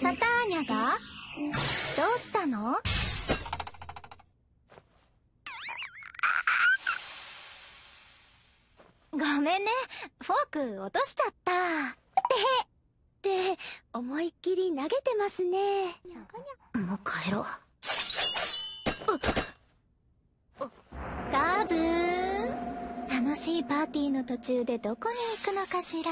サターニャがどうしたのごめんねフォーク落としちゃったでって思いっきり投げてますねもう帰ろうガーブ楽しいパーティーの途中でどこに行くのかしら